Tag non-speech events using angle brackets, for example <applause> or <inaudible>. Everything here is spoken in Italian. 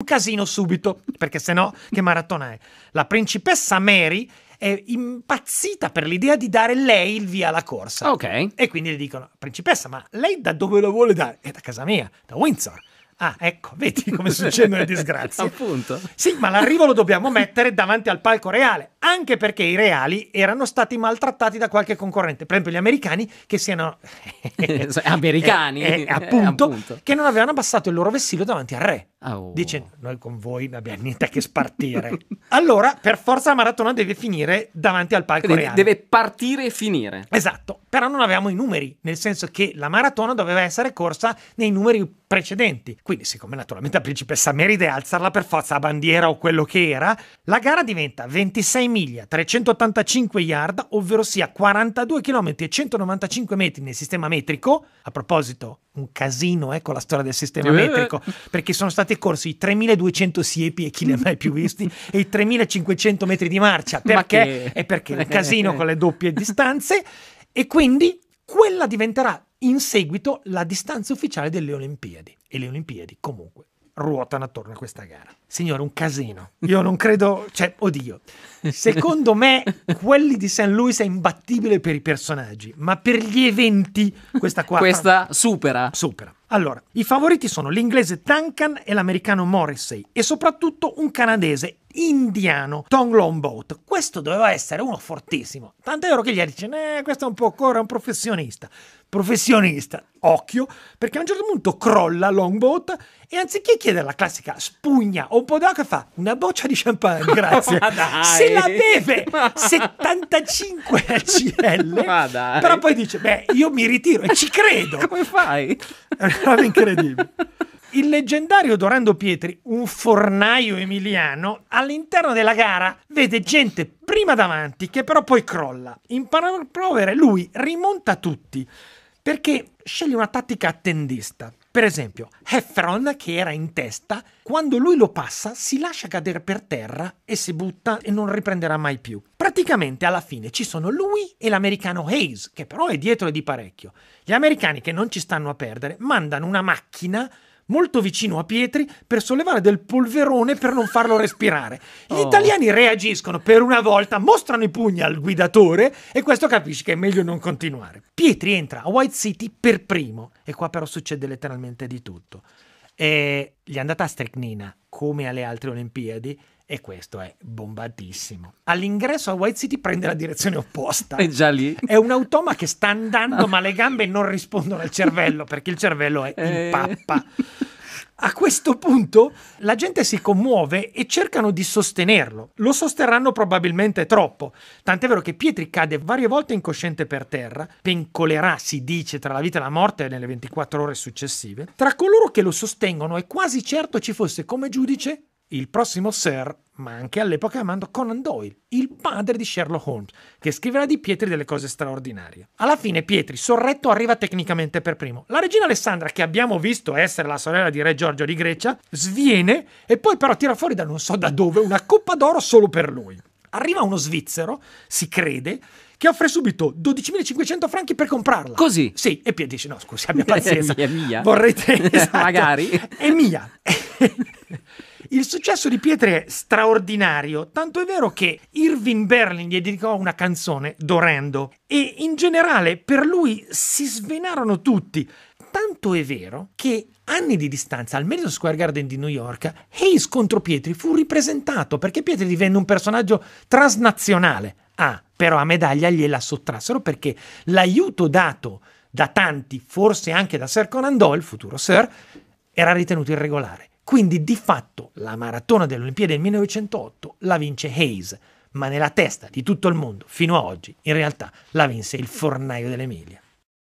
un casino subito, perché se no che maratona è? La principessa Mary è impazzita per l'idea di dare lei il via alla corsa. Ok. E quindi le dicono, principessa, ma lei da dove lo vuole dare? È da casa mia, da Windsor. Ah, ecco, vedi come succedono le disgrazie. <laughs> Appunto. Sì, ma l'arrivo lo dobbiamo mettere davanti al palco reale anche perché i reali erano stati maltrattati da qualche concorrente, per esempio gli americani che siano <laughs> americani, <laughs> eh, eh, appunto, <laughs> appunto, che non avevano abbassato il loro vessillo davanti al re. Oh. Dice noi con voi non abbiamo niente a che spartire. allora, per forza la maratona deve finire davanti al palco deve, reale. Deve partire e finire. Esatto, però non avevamo i numeri, nel senso che la maratona doveva essere corsa nei numeri precedenti. Quindi, siccome naturalmente la principessa Meride alzarla per forza la bandiera o quello che era, la gara diventa 26 miglia, 385 yard, ovvero sia 42 km e 195 metri nel sistema metrico. A proposito, un casino, eh, con la storia del sistema metrico, perché sono stati corsi i 3200 siepi e chi li ha mai più visti <laughs> e i 3500 metri di marcia, perché? Ma È perché è un casino con le doppie distanze e quindi quella diventerà in seguito la distanza ufficiale delle Olimpiadi e le Olimpiadi comunque ruotano attorno a questa gara. Signore, un casino. Io non credo, cioè, oddio. Secondo me quelli di St. Louis è imbattibile per i personaggi, ma per gli eventi questa qua questa supera. Supera. Allora, i favoriti sono l'inglese Duncan e l'americano Morrissey e soprattutto un canadese indiano, Tom Longboat. Questo doveva essere uno fortissimo. Tanto è vero che gli dice, eh, questo è un po' ancora un professionista. Professionista, occhio, perché a un certo punto crolla Longboat e anziché chiedere la classica spugna o un po' d'acqua fa una boccia di champagne, <laughs> grazie. Se la beve 75 CL, <laughs> però poi dice, beh, io mi ritiro e ci credo. <laughs> Come fai? È una roba incredibile. Il leggendario Dorando Pietri, un fornaio emiliano, all'interno della gara vede gente prima davanti che però poi crolla. In panovere lui rimonta tutti perché sceglie una tattica attendista. Per esempio, Heffron, che era in testa, quando lui lo passa si lascia cadere per terra e si butta e non riprenderà mai più praticamente alla fine ci sono lui e l'americano Hayes, che però è dietro di parecchio. Gli americani che non ci stanno a perdere mandano una macchina molto vicino a Pietri per sollevare del polverone per non farlo <laughs> respirare. Gli oh. italiani reagiscono per una volta, mostrano i pugni al guidatore e questo capisce che è meglio non continuare. Pietri entra a White City per primo e qua però succede letteralmente di tutto. E gli è andata a strecnina, come alle altre Olimpiadi, e questo è bombatissimo. All'ingresso a White City prende la direzione opposta. È già lì. È un automa che sta andando, ma le gambe non rispondono al cervello perché il cervello è in eh. pappa. A questo punto la gente si commuove e cercano di sostenerlo. Lo sosterranno probabilmente troppo, tant'è vero che Pietri cade varie volte incosciente per terra, pencolerà, si dice, tra la vita e la morte nelle 24 ore successive. Tra coloro che lo sostengono è quasi certo ci fosse come giudice il prossimo Sir, ma anche all'epoca amando Conan Doyle, il padre di Sherlock Holmes, che scriverà di Pietri delle cose straordinarie. Alla fine Pietri, sorretto, arriva tecnicamente per primo. La regina Alessandra, che abbiamo visto essere la sorella di re Giorgio di Grecia, sviene e poi però tira fuori da non so da dove una coppa d'oro solo per lui. Arriva uno svizzero, si crede, che offre subito 12.500 franchi per comprarla. Così? Sì, e Pietri dice, no scusi, abbia <laughs> pazienza. è mia, mia. Vorrete... <laughs> Esatto, Magari. È mia. <laughs> Il successo di Pietri è straordinario, tanto è vero che Irving Berlin gli dedicò una canzone, Dorando, e in generale per lui si svenarono tutti. Tanto è vero che anni di distanza al Madison Square Garden di New York, Hayes contro Pietri fu ripresentato perché Pietri divenne un personaggio transnazionale. Ah, però a medaglia gliela sottrassero perché l'aiuto dato da tanti, forse anche da Sir Conan Doyle, futuro Sir, era ritenuto irregolare. Quindi di fatto la maratona delle Olimpiadi del 1908 la vince Hayes, ma nella testa di tutto il mondo fino a oggi in realtà la vinse il fornaio dell'Emilia.